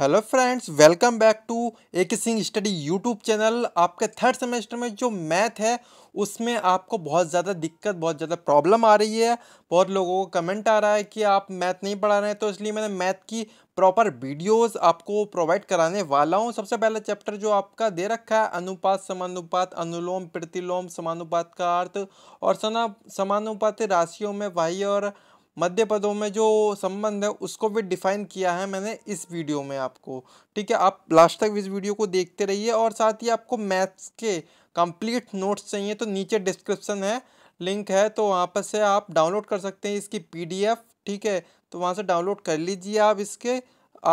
hello friends welcome back to A Singh study YouTube channel आपके third semester में जो math है उसमें आपको बहुत ज़्यादा दिक्कत बहुत ज़्यादा प्रॉब्लम आ रही है बहुत लोगों को कमेंट आ रहा है कि आप मैथ नहीं पढ़ा रहे हैं तो इसलिए मैंने मैथ की प्रॉपर वीडियोस आपको प्रोवाइड कराने वाला हूँ सबसे पहला चैप्टर जो आपका दे रखा है अनुपात समानुपात अनुलोम प्रतिलोम समानुपात का अर्थ और सना समानुपात राशियों में वाह्य और मध्य पदों में जो संबंध है उसको भी डिफाइन किया है मैंने इस वीडियो में आपको ठीक है आप लास्ट तक इस वीडियो को देखते रहिए और साथ ही आपको मैथ्स के कंप्लीट नोट्स चाहिए तो नीचे डिस्क्रिप्शन है लिंक है तो वहाँ पर से आप डाउनलोड कर सकते हैं इसकी पीडीएफ ठीक है तो वहाँ से डाउनलोड कर लीजिए आप इसके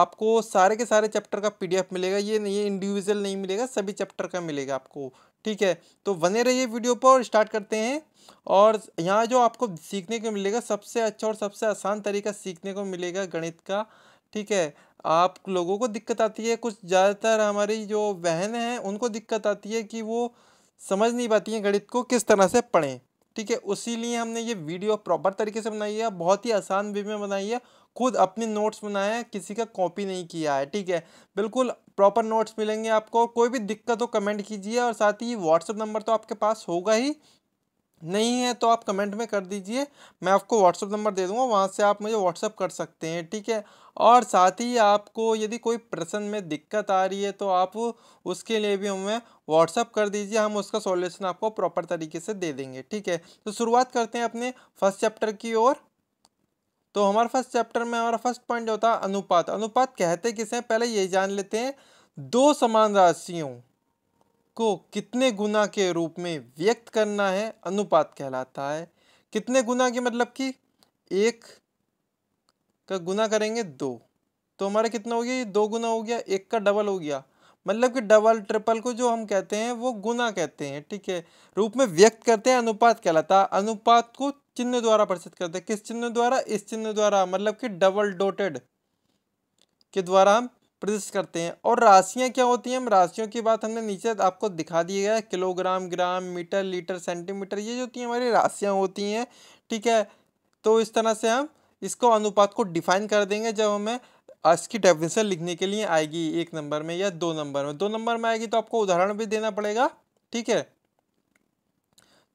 आपको सारे के सारे चैप्टर का पीडीएफ मिलेगा ये नहीं इंडिविजुअल नहीं मिलेगा सभी चैप्टर का मिलेगा आपको ठीक है तो बने रहिए वीडियो पर स्टार्ट करते हैं और यहाँ जो आपको सीखने को मिलेगा सबसे अच्छा और सबसे आसान तरीका सीखने को मिलेगा गणित का ठीक है आप लोगों को दिक्कत आती है कुछ ज़्यादातर हमारी जो बहन हैं उनको दिक्कत आती है कि वो समझ नहीं पाती हैं गणित को किस तरह से पढ़ें ठीक है उसी लिए हमने ये वीडियो प्रॉपर तरीके से बनाई है बहुत ही आसान वे में बनाई है खुद अपने नोट्स बनाए हैं किसी का कॉपी नहीं किया है ठीक है बिल्कुल प्रॉपर नोट्स मिलेंगे आपको कोई भी दिक्कत हो कमेंट कीजिए और साथ ही व्हाट्सअप नंबर तो आपके पास होगा ही नहीं है तो आप कमेंट में कर दीजिए मैं आपको व्हाट्सअप नंबर दे दूंगा वहाँ से आप मुझे व्हाट्सअप कर सकते हैं ठीक है और साथ ही आपको यदि कोई प्रश्न में दिक्कत आ रही है तो आप उसके लिए भी हमें व्हाट्सअप कर दीजिए हम उसका सॉल्यूशन आपको प्रॉपर तरीके से दे देंगे ठीक है तो शुरुआत करते हैं अपने फर्स्ट चैप्टर की ओर तो हमारे फर्स्ट चैप्टर में हमारा फर्स्ट पॉइंट होता है अनुपात अनुपात कहते किसे पहले ये जान लेते हैं दो समान राशियों को कितने गुना के रूप में व्यक्त करना है अनुपात कहलाता है कितने गुना की मतलब कि एक का गुना करेंगे दो तो हमारा कितना हो गया ये दो गुना हो गया एक का डबल हो गया मतलब कि डबल ट्रिपल को जो हम कहते हैं वो गुना कहते हैं ठीक है रूप में व्यक्त करते हैं अनुपात कहलाता अनुपात को चिन्ह द्वारा प्रसिद्ध करते हैं किस चिन्ह द्वारा इस चिन्ह द्वारा मतलब कि डबल डोटेड के द्वारा हम प्रदर्शित करते हैं और राशियाँ क्या होती हैं हम राशियों की बात हमने नीचे आपको दिखा दिया गया है kilogram gram metre litre centimetre ये जो होती हैं हमारी राशियाँ होती हैं ठीक है तो इस तरह से हम इसको अनुपात को डिफाइन कर देंगे जब हमें आज की डेफिनेशन लिखने के लिए आएगी एक नंबर में या दो नंबर में दो नंबर में आएगी तो आपको उदाहरण भी देना पड़ेगा ठीक है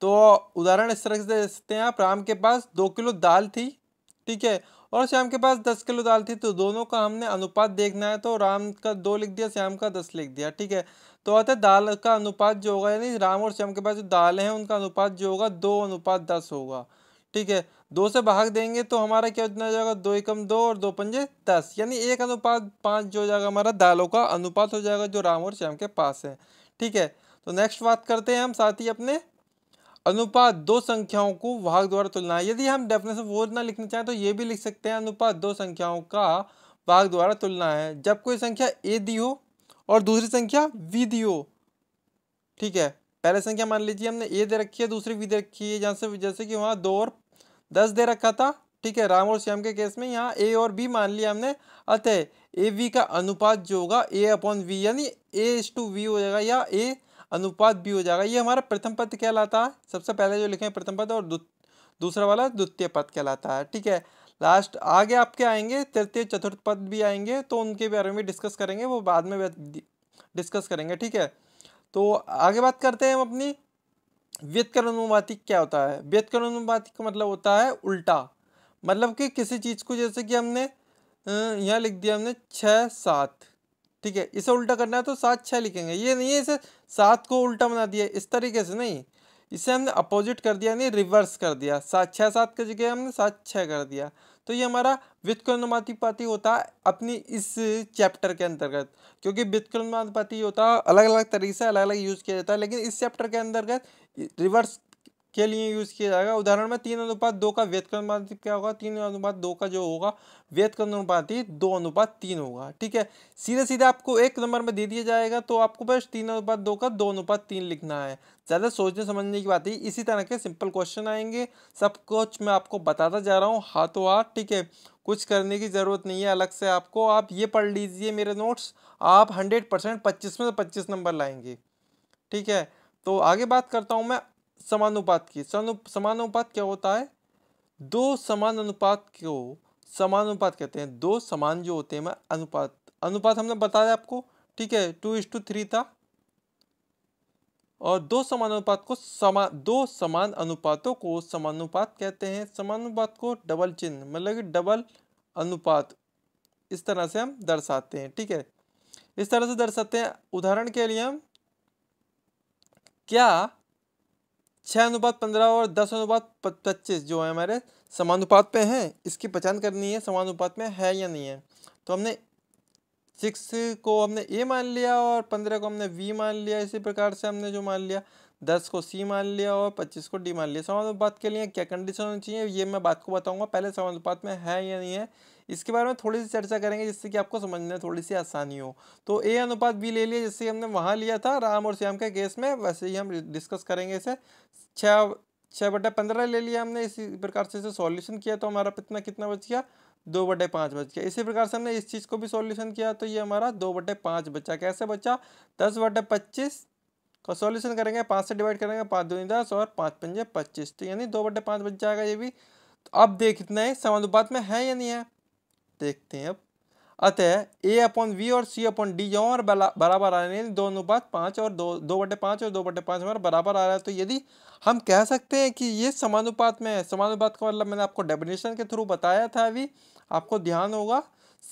तो उदाहरण इस तरह से दे सकते हैं आप राम के पास दो किलो दाल थी ठीक है और श्याम के पास दस किलो दाल थी तो दोनों का हमने अनुपात देखना है तो राम का दो लिख दिया श्याम का दस लिख दिया ठीक है तो अतः दाल का अनुपात जो होगा यानी राम और श्याम के पास जो दाल है उनका अनुपात जो होगा दो अनुपात दस होगा ठीक है दो से भाग देंगे तो हमारा क्या हो जाएगा दो एकम दो और दो पंजे दस यानी एक अनुपात पाँच जो हो जाएगा हमारा दालों का अनुपात हो जाएगा जो राम और श्याम के पास है ठीक है तो नेक्स्ट बात करते हैं हम साथ ही अपने अनुपात दो संख्याओं को भाग द्वारा तुलना यदि हम डेफिनेशन वो ना लिखना चाहें तो ये भी लिख सकते हैं अनुपात दो संख्याओं का भाग द्वारा तुलना है जब कोई संख्या ए दी हो और दूसरी संख्या वी दी हो ठीक है पहले संख्या मान लीजिए हमने ए दे रखी है दूसरी वी दे रखी है जहाँ से जैसे कि वहाँ दो और दस दे रखा था ठीक है राम और श्याम के केस में यहाँ ए और बी मान लिया हमने अतः ए वी का अनुपात जो होगा ए अपॉन वी यानी ए इस टू वी हो जाएगा या ए अनुपात भी हो जाएगा ये हमारा प्रथम पद कहलाता है सबसे पहले जो लिखे प्रथम पद और दूसरा वाला द्वितीय पद कहलाता है ठीक है लास्ट आगे आपके आएंगे तृतीय चतुर्थ पद भी आएंगे तो उनके बारे में डिस्कस करेंगे वो बाद में डिस्कस करेंगे ठीक है तो आगे बात करते हैं हम अपनी व्यतकर अनुपातिक क्या होता है व्यतकर अनुपातिक का मतलब होता है उल्टा मतलब कि किसी चीज़ को जैसे कि हमने यहाँ लिख दिया हमने छः सात ठीक है इसे उल्टा करना है तो सात छः लिखेंगे ये नहीं है इसे सात को उल्टा बना दिया इस तरीके से नहीं इसे हमने अपोजिट कर दिया नहीं रिवर्स कर दिया सात छः सात की जगह हमने सात छः कर दिया तो ये हमारा व्युत्क्रमानुपाती होता है अपनी इस चैप्टर के अंतर्गत क्योंकि व्युत्क्रमानुपाती होता है अलग अलग तरीके से अलग अलग यूज़ किया जाता है लेकिन इस चैप्टर के अंतर्गत रिवर्स के लिए यूज़ किया जाएगा उदाहरण में तीन अनुपात दो का व्यत अनुपात क्या होगा तीन अनुपात दो का जो होगा व्यत अनुपात ही दो अनुपात तीन होगा ठीक है सीधे सीधे आपको एक नंबर में दे दिया जाएगा तो आपको बस तीन अनुपात दो का दो अनुपात तीन लिखना है ज़्यादा सोचने समझने की बात है इसी तरह के सिंपल क्वेश्चन आएंगे सब कुछ मैं आपको बताता जा रहा हूँ हाथों हाथ ठीक है कुछ करने की ज़रूरत नहीं है अलग से आपको आप ये पढ़ लीजिए मेरे नोट्स आप हंड्रेड परसेंट पच्चीस में से पच्चीस नंबर लाएंगे ठीक है तो आगे बात करता हूँ मैं समानुपात की समानुपात क्या होता है दो समान अनुपात को समानुपात कहते हैं दो समान जो होते हैं अनुपात अनुपात हमने बताया आपको ठीक है टू इज टू थ्री था और दो समान अनुपात को समा दो समान अनुपातों को समानुपात कहते हैं समानुपात को डबल चिन्ह मतलब कि डबल अनुपात इस तरह से हम दर्शाते हैं ठीक है इस तरह से दर्शाते हैं उदाहरण के लिए हम क्या छः अनुपात पंद्रह और दस अनुपात पच्चीस जो है हमारे समानुपात पे हैं इसकी पहचान करनी है समानुपात में है या नहीं है तो हमने सिक्स को हमने ए मान लिया और पंद्रह को हमने वी मान लिया इसी प्रकार से हमने जो मान लिया दस को सी मान लिया और पच्चीस को डी मान लिया समानुपात के लिए क्या कंडीशन होनी चाहिए ये मैं बात को बताऊंगा पहले समानुपात में है या नहीं है इसके बारे में थोड़ी सी चर्चा करेंगे जिससे कि आपको समझने में थोड़ी सी आसानी हो तो ए अनुपात बी ले लिया जिससे हमने वहाँ लिया था राम और श्याम के केस में वैसे ही हम डिस्कस करेंगे इसे छः छः बटे पंद्रह ले लिया हमने इसी प्रकार से इसे सॉल्यूशन किया तो हमारा कितना कितना बच गया दो बटे पाँच बच गया इसी प्रकार से हमने इस चीज़ को भी सॉल्यूशन किया तो ये हमारा दो बटे पाँच बचा कैसे बचा दस बटे पच्चीस का सॉल्यूशन करेंगे पाँच से डिवाइड करेंगे पाँच दो दस और पाँच पंजे पच्चीस तो यानी दो बटे पाँच बच जाएगा ये भी तो अब देख इतना है समानुपात में है या नहीं है देखते हैं अब अतः ए अपॉन वी और सी अपॉन डी जो और बराबर आ रहे हैं दो अनुपात पाँच और दो दो बटे पाँच और दो बटे पाँच हमारा बराबर आ रहा है तो यदि हम कह सकते हैं कि ये समानुपात में है समानुपात का मतलब मैंने आपको डेफिनेशन के थ्रू बताया था अभी आपको ध्यान होगा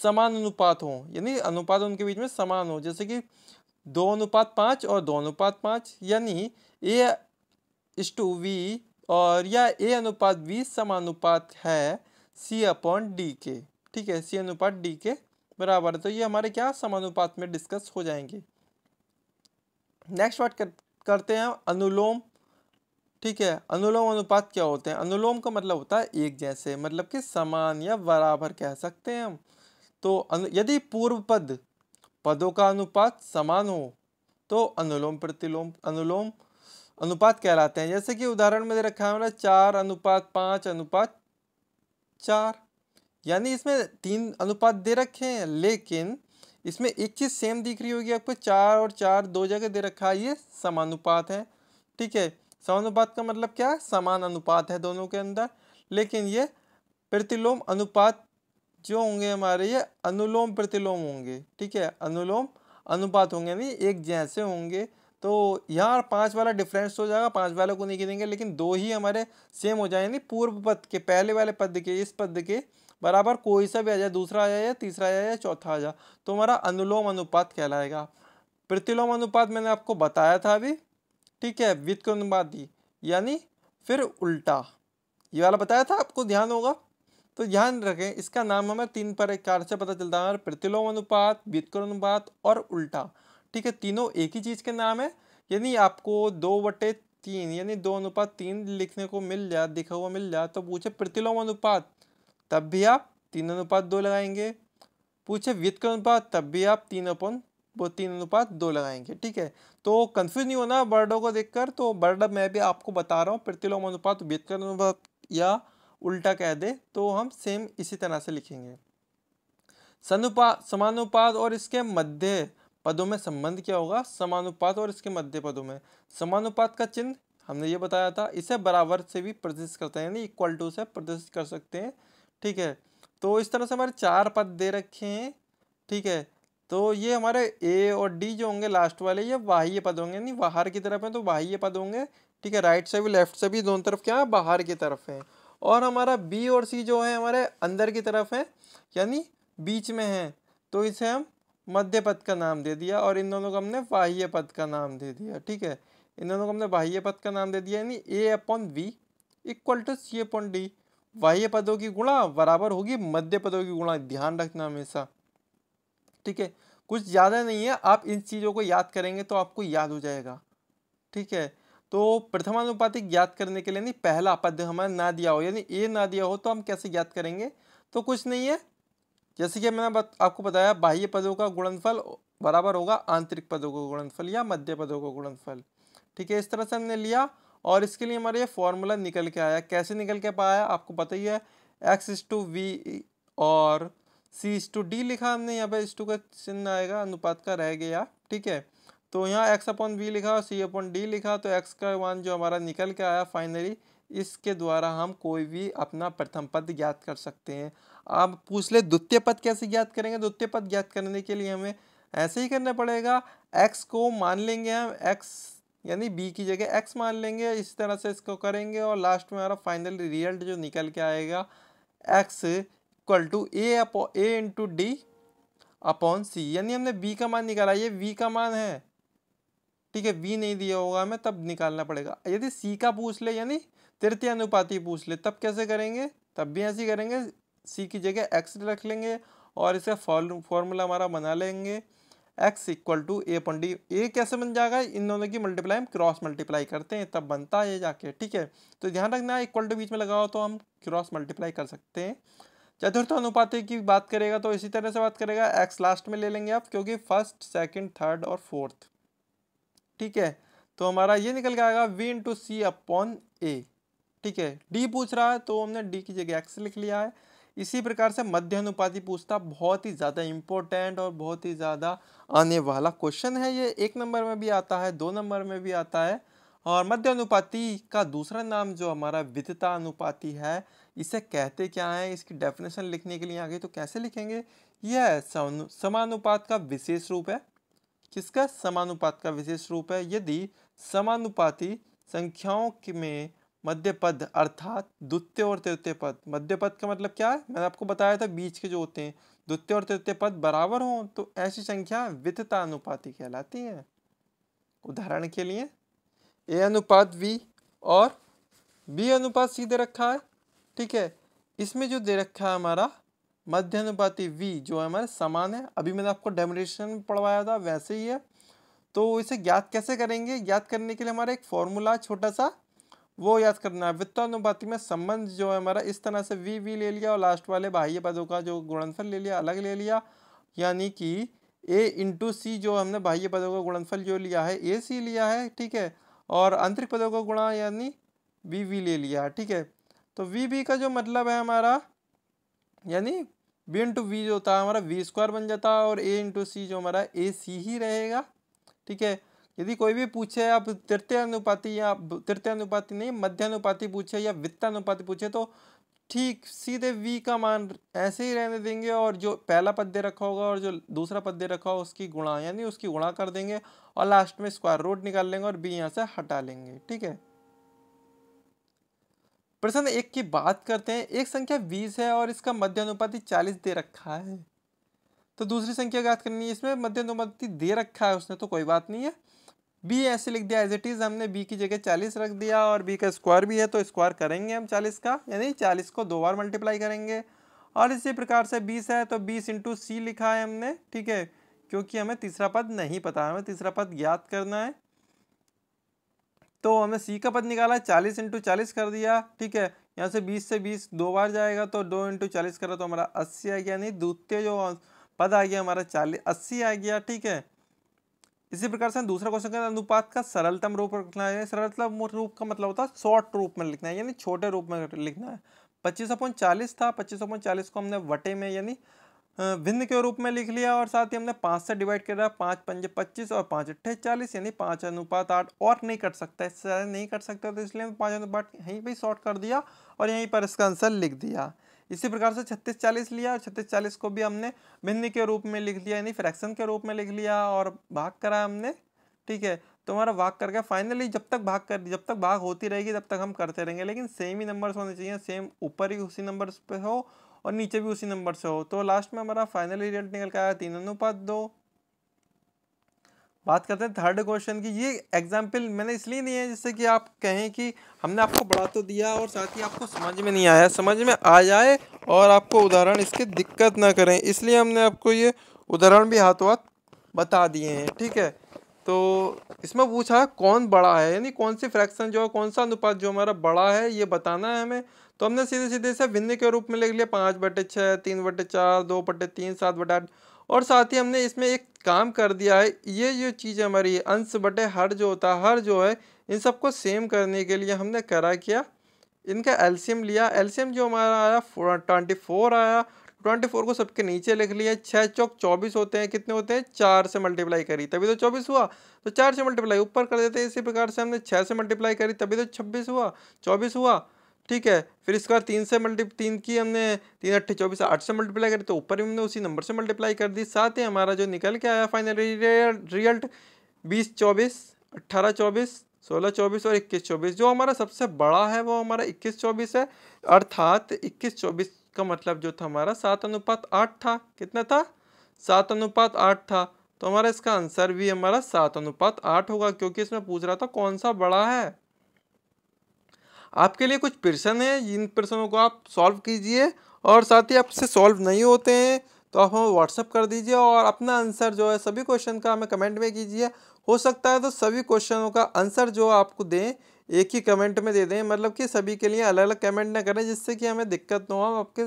समान अनुपात हो यानी अनुपात उनके बीच में समान हो जैसे कि दो अनुपात पाँच और दो अनुपात पाँच यानी ए इस टू वी और या ए अनुपात वी समानुपात है सी अपॉन डी के ठीक है सी अनुपात डी के बराबर है तो ये हमारे क्या समानुपात में डिस्कस हो जाएंगे नेक्स्ट बात कर, करते हैं अनुलोम ठीक है अनुलोम अनुपात क्या होते हैं अनुलोम का मतलब होता है एक जैसे मतलब कि समान या बराबर कह सकते हैं हम तो यदि पूर्व पद पदों का अनुपात समान हो तो अनुलोम प्रतिलोम अनुलोम अनुपात कहलाते हैं जैसे कि उदाहरण में दे रखा है हमारा चार अनुपात पाँच अनुपात चार यानी इसमें तीन अनुपात दे रखे हैं लेकिन इसमें एक चीज़ सेम दिख रही होगी आपको चार और चार दो जगह दे रखा है ये समानुपात है ठीक है समानुपात का मतलब क्या है समान अनुपात है दोनों के अंदर लेकिन ये प्रतिलोम अनुपात जो होंगे हमारे ये अनुलोम प्रतिलोम होंगे ठीक है अनुलोम अनुपात होंगे यानी एक जैसे होंगे तो यहाँ पांच वाला डिफरेंस हो जाएगा पांच वाले को नहीं गिनेंगे लेकिन दो ही हमारे सेम हो जाए यानी पूर्व पद के पहले वाले पद के इस पद के बराबर कोई सा भी आ जाए दूसरा आ जाए या तीसरा आ जाए या चौथा आ जाए तो हमारा अनुलोम अनुपात कहलाएगा प्रतिलोम अनुपात मैंने आपको बताया था अभी ठीक है वित्त दी यानी फिर उल्टा ये वाला बताया था आपको ध्यान होगा तो ध्यान रखें इसका नाम हमें तीन प्रकार से पता चलता है प्रतिलोम अनुपात व्युत्क्रम अनुपात और उल्टा ठीक है तीनों एक ही चीज़ के नाम है यानी आपको दो बटे तीन यानी दो अनुपात तीन लिखने को मिल जाए दिखा हुआ मिल जाए तो पूछे प्रतिलोम अनुपात तब भी आप तीन अनुपात दो लगाएंगे पूछे वित्त का अनुपात तब भी आप तीन अपन वो तीन अनुपात दो लगाएंगे ठीक है तो कंफ्यूज नहीं होना बर्डों को देखकर तो बर्ड मैं भी आपको बता रहा हूँ प्रतिलोम अनुपात व्युत्क्रम अनुपात या उल्टा कह दे तो हम सेम इसी तरह से लिखेंगे सनुपात समानुपात और इसके मध्य पदों में संबंध क्या होगा समानुपात और इसके मध्य पदों में समानुपात का चिन्ह हमने ये बताया था इसे बराबर से भी प्रदर्शित करते हैं यानी इक्वल टू से प्रदर्शित कर सकते हैं ठीक है तो इस तरह से हमारे चार पद दे रखे हैं ठीक है तो ये हमारे ए और डी जो होंगे लास्ट वाले ये बाह्य पद होंगे यानी बाहर की तरफ हैं तो बाह्य पद होंगे ठीक है राइट से भी लेफ्ट से भी दोनों तरफ क्या है बाहर की तरफ है और हमारा बी और सी जो है हमारे अंदर की तरफ है यानी बीच में है तो इसे हम मध्य पद का नाम दे दिया और इन दोनों को हमने बाह्य पद का नाम दे दिया ठीक है इन दोनों को हमने बाह्य पद का नाम दे दिया यानी A upon B equal to C upon D बाह्य पदों की गुणा बराबर होगी मध्य पदों की गुणा ध्यान रखना हमेशा ठीक है कुछ ज़्यादा नहीं है आप इन चीज़ों को याद करेंगे तो आपको याद हो जाएगा ठीक है तो प्रथमानुपातिक ज्ञात करने के लिए नहीं पहला पद हमें ना दिया हो यानी ए ना दिया हो तो हम कैसे ज्ञात करेंगे तो कुछ नहीं है जैसे कि मैंने बत, आपको बताया बाह्य पदों का गुणनफल बराबर होगा आंतरिक पदों का गुणनफल या मध्य पदों का गुणनफल ठीक है इस तरह से हमने लिया और इसके लिए हमारा ये फॉर्मूला निकल के आया कैसे निकल के पाया आपको पता ही है एक्स इज टू वी और सी इज टू डी लिखा हमने यहाँ पर इस टू का चिन्ह आएगा अनुपात का रह गया ठीक है तो यहाँ एक्स अपॉन वी लिखा और सी अपॉन डी लिखा तो एक्स का वन जो हमारा निकल के आया फाइनली इसके द्वारा हम कोई भी अपना प्रथम पद ज्ञात कर सकते हैं आप पूछ ले द्वितीय पद कैसे ज्ञात करेंगे द्वितीय पद ज्ञात करने के लिए हमें ऐसे ही करना पड़ेगा एक्स को मान लेंगे हम एक्स यानी बी की जगह एक्स मान लेंगे इस तरह से इसको करेंगे और लास्ट में हमारा फाइनल रिजल्ट जो निकल के आएगा X equal to A upon A into D upon C यानी हमने बी का मान निकाला ये वी का मान है ठीक है बी नहीं दिया होगा हमें तब निकालना पड़ेगा यदि सी का पूछ ले यानी तृतीय अनुपाति पूछ ले तब कैसे करेंगे तब भी ऐसे करेंगे सी की जगह एक्स रख लेंगे और इसे फॉर्मूला हमारा बना लेंगे X equal to A upon D A कैसे बन जाएगा इन दोनों की मल्टीप्लाई हम क्रॉस मल्टीप्लाई करते हैं तब बनता है ये जाके ठीक है तो ध्यान रखना इक्वल टू बीच में लगाओ तो हम क्रॉस मल्टीप्लाई कर सकते हैं चतुर्थ अनुपात की बात करेगा तो इसी तरह से बात करेगा एक्स लास्ट में ले लेंगे आप क्योंकि फर्स्ट सेकेंड थर्ड और फोर्थ ठीक है तो हमारा ये निकल के आएगा V into C upon A ठीक है डी पूछ रहा है तो हमने डी की जगह एक्स लिख लिया है इसी प्रकार से मध्य अनुपाति पूछता बहुत ही ज़्यादा इम्पोर्टेंट और बहुत ही ज़्यादा आने वाला क्वेश्चन है ये एक नंबर में भी आता है दो नंबर में भी आता है और मध्य अनुपाति का दूसरा नाम जो हमारा विधता अनुपाति है इसे कहते क्या है इसकी डेफिनेशन लिखने के लिए आगे तो कैसे लिखेंगे यह समानुपात का विशेष रूप है किसका समानुपात का विशेष रूप है यदि समानुपाति संख्याओं में मध्य पद अर्थात द्वितीय और तृतीय पद मध्य पद का मतलब क्या है मैंने आपको बताया था बीच के जो होते हैं द्वितीय और तृतीय पद बराबर हों तो ऐसी संख्या विधता अनुपाति कहलाती है उदाहरण के लिए ए अनुपात वी और बी अनुपात सी दे रखा है ठीक है इसमें जो दे रखा है हमारा मध्य अनुपाति वी जो है हमारे समान है अभी मैंने आपको डेमोनेशन पढ़वाया था वैसे ही है तो इसे ज्ञात कैसे करेंगे ज्ञात करने के लिए हमारा एक फॉर्मूला छोटा सा वो याद करना है वित्तानुपाति में संबंध जो है हमारा इस तरह से वी वी ले लिया और लास्ट वाले बाह्य पदों का जो गुणनफल ले लिया अलग ले लिया यानी कि ए इंटू सी जो हमने बाह्य पदों का गुणनफल जो लिया है ए सी लिया है ठीक है और आंतरिक पदों का गुणा यानी वी वी ले लिया है ठीक है तो वी वी का जो मतलब है हमारा यानी बी इंटू वी जो होता है हमारा वी स्क्वायर बन जाता है और ए इंटू सी जो हमारा ए सी ही रहेगा ठीक है यदि कोई भी पूछे आप तृतीय अनुपाति या तृतीय अनुपाति नहीं अनुपाति पूछे या वित्त अनुपाति पूछे तो ठीक सीधे वी का मान ऐसे ही रहने देंगे और जो पहला पद दे रखा होगा और जो दूसरा पद दे रखा होगा उसकी गुणा यानी उसकी गुणा कर देंगे और लास्ट में स्क्वायर रूट निकाल लेंगे और बी यहाँ से हटा लेंगे ठीक है प्रश्न एक की बात करते हैं एक संख्या बीस है और इसका मध्य अनुपाति चालीस दे रखा है तो दूसरी संख्या ज्ञात करनी है इसमें मध्य अनुपाति दे रखा है उसने तो कोई बात नहीं है बी ऐसे लिख दिया एज इट इज़ हमने बी की जगह चालीस रख दिया और बी का स्क्वायर भी है तो स्क्वायर करेंगे हम चालीस का यानी चालीस को दो बार मल्टीप्लाई करेंगे और इसी प्रकार से बीस है तो बीस इंटू सी लिखा है हमने ठीक है क्योंकि हमें तीसरा पद नहीं पता हमें तीसरा पद ज्ञात करना है तो हमने सी का पद निकाला चालीस इंटू चालीस कर दिया ठीक है यहाँ से बीस से बीस दो बार जाएगा तो दो इंटू चालीस करा तो हमारा अस्सी आ गया यानी द्वितीय जो पद आ गया हमारा चालीस अस्सी आ गया ठीक है इसी प्रकार से दूसरा क्वेश्चन का अनुपात का सरलतम रूप लिखना है सरलतम रूप का मतलब होता है शॉर्ट रूप में लिखना है यानी छोटे रूप में लिखना है पच्चीस अपॉइंट चालीस था पच्चीस अपॉइंट चालीस को हमने वटे में यानी भिन्न के रूप में लिख लिया और साथ ही हमने पाँच से डिवाइड कर है पाँच पंजे पच्चीस और पाँच अट्ठे चालीस यानी पाँच अनुपात आठ और नहीं कट सकता इससे नहीं कट सकता तो इसलिए पाँच अनुपात यहीं पर शॉर्ट कर दिया और यहीं पर इसका आंसर लिख दिया इसी प्रकार से छत्तीस चालीस लिया और छत्तीस चालीस को भी हमने भिन्न के रूप में लिख लिया यानी फ्रैक्शन के रूप में लिख लिया और भाग करा हमने ठीक है तो हमारा भाग करके फाइनली जब तक भाग कर जब तक भाग होती रहेगी तब तक हम करते रहेंगे लेकिन सेम ही नंबर्स होने चाहिए सेम ऊपर ही उसी नंबर्स पे हो और नीचे भी उसी नंबर से हो तो लास्ट में हमारा फाइनल रिजल्ट निकल के आया तीन अनुपात दो बात करते हैं थर्ड क्वेश्चन की ये एग्जाम्पल मैंने इसलिए नहीं है जिससे कि आप कहें कि हमने आपको बढ़ा तो दिया और साथ ही आपको समझ में नहीं आया समझ में आ जाए और आपको उदाहरण इसके दिक्कत ना करें इसलिए हमने आपको ये उदाहरण भी हाथों हाथ बता दिए हैं ठीक है तो इसमें पूछा कौन बड़ा है यानी कौन सी फ्रैक्शन जो है कौन सा अनुपात जो हमारा बड़ा है ये बताना है हमें तो हमने सीधे सीधे से भिन्न के रूप में लिख लिया पाँच बटे छः तीन बटे चार दो बटे तीन सात बटे आठ और साथ ही हमने इसमें एक काम कर दिया है ये जो चीज़ हमारी अंश बटे हर जो होता है हर जो है इन सबको सेम करने के लिए हमने करा किया इनका एल्शियम लिया एल्शियम जो हमारा आया ट्वेंटी फोर आया ट्वेंटी फोर को सबके नीचे लिख लिया छः चौक चौबीस होते हैं कितने होते हैं चार से मल्टीप्लाई करी तभी तो चौबीस हुआ तो चार से मल्टीप्लाई ऊपर कर देते हैं इसी प्रकार से हमने छः से मल्टीप्लाई करी तभी तो छब्बीस हुआ चौबीस हुआ ठीक है फिर इसके बाद तीन से मल्टी तीन की हमने तीन अट्ठे चौबीस आठ से मल्टीप्लाई करी तो ऊपर भी हमने उसी नंबर से मल्टीप्लाई कर दी साथ ही हमारा जो निकल के आया फाइनली रिजल्ट बीस चौबीस अट्ठारह चौबीस सोलह चौबीस और इक्कीस चौबीस जो हमारा सबसे बड़ा है वो हमारा इक्कीस चौबीस है अर्थात इक्कीस चौबीस का मतलब जो था हमारा सात अनुपात आठ था कितना था सात अनुपात आठ था तो हमारा इसका आंसर भी हमारा सात अनुपात आठ होगा क्योंकि इसमें पूछ रहा था कौन सा बड़ा है आपके लिए कुछ प्रश्न हैं जिन प्रश्नों को आप सॉल्व कीजिए और साथ ही आपसे सॉल्व नहीं होते हैं तो आप हमें व्हाट्सअप कर दीजिए और अपना आंसर जो है सभी क्वेश्चन का हमें कमेंट में कीजिए हो सकता है तो सभी क्वेश्चनों का आंसर जो आपको दें एक ही कमेंट में दे दें मतलब कि सभी के लिए अलग अलग कमेंट ना करें जिससे कि हमें दिक्कत ना हो हम आपके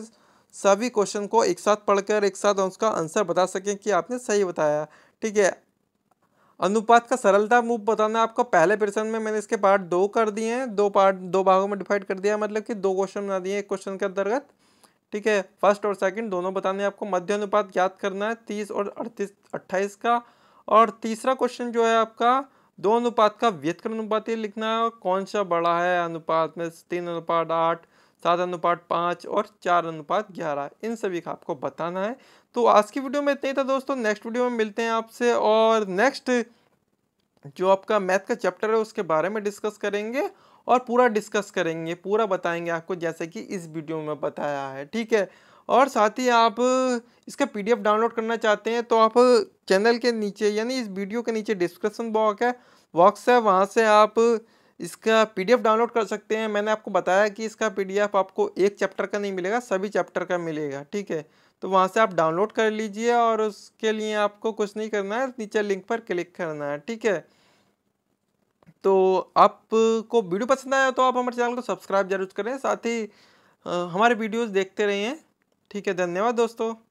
सभी क्वेश्चन को एक साथ पढ़कर एक साथ उसका आंसर बता सकें कि आपने सही बताया ठीक है अनुपात का सरलता मूव बताना आपको पहले प्रश्न में मैंने इसके पार्ट दो कर दिए हैं दो पार्ट दो भागों में डिवाइड कर दिया मतलब कि दो क्वेश्चन बना दिए एक क्वेश्चन के अंतर्गत ठीक है फर्स्ट और सेकंड दोनों बताने आपको मध्य अनुपात याद करना है तीस और अड़तीस अट्ठाईस का और तीसरा क्वेश्चन जो है आपका दो अनुपात का व्यतक्रम अनुपात ये लिखना है और कौन सा बड़ा है अनुपात में तीन अनुपात आठ सात अनुपात पाँच और चार अनुपात ग्यारह इन सभी का आपको बताना है तो आज की वीडियो में इतना ही था दोस्तों नेक्स्ट वीडियो में मिलते हैं आपसे और नेक्स्ट जो आपका मैथ का चैप्टर है उसके बारे में डिस्कस करेंगे और पूरा डिस्कस करेंगे पूरा बताएंगे आपको जैसे कि इस वीडियो में बताया है ठीक है और साथ ही आप इसका पीडीएफ डाउनलोड करना चाहते हैं तो आप चैनल के नीचे यानी इस वीडियो के नीचे डिस्क्रिप्शन बॉक्स है बॉक्स है वहाँ से आप इसका पीडीएफ डाउनलोड कर सकते हैं मैंने आपको बताया कि इसका पीडीएफ आपको एक चैप्टर का नहीं मिलेगा सभी चैप्टर का मिलेगा ठीक है तो वहाँ से आप डाउनलोड कर लीजिए और उसके लिए आपको कुछ नहीं करना है नीचे लिंक पर क्लिक करना है ठीक है तो आपको वीडियो पसंद आया तो आप हमारे चैनल को सब्सक्राइब जरूर करें साथ ही हमारे वीडियोस देखते रहिए ठीक है धन्यवाद दोस्तों